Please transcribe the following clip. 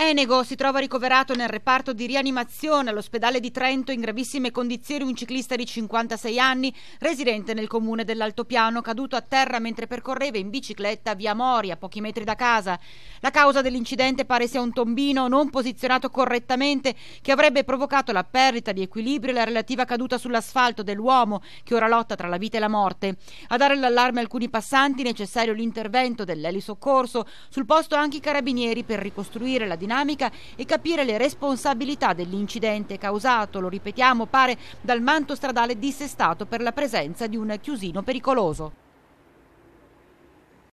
Enego si trova ricoverato nel reparto di rianimazione all'ospedale di Trento in gravissime condizioni un ciclista di 56 anni residente nel comune dell'Altopiano caduto a terra mentre percorreva in bicicletta via Moria pochi metri da casa. La causa dell'incidente pare sia un tombino non posizionato correttamente che avrebbe provocato la perdita di equilibrio e la relativa caduta sull'asfalto dell'uomo che ora lotta tra la vita e la morte. A dare l'allarme a alcuni passanti necessario l'intervento dell'elisoccorso sul posto anche i carabinieri per ricostruire la dinamica dinamica e capire le responsabilità dell'incidente causato, lo ripetiamo, pare dal manto stradale dissestato per la presenza di un chiusino pericoloso.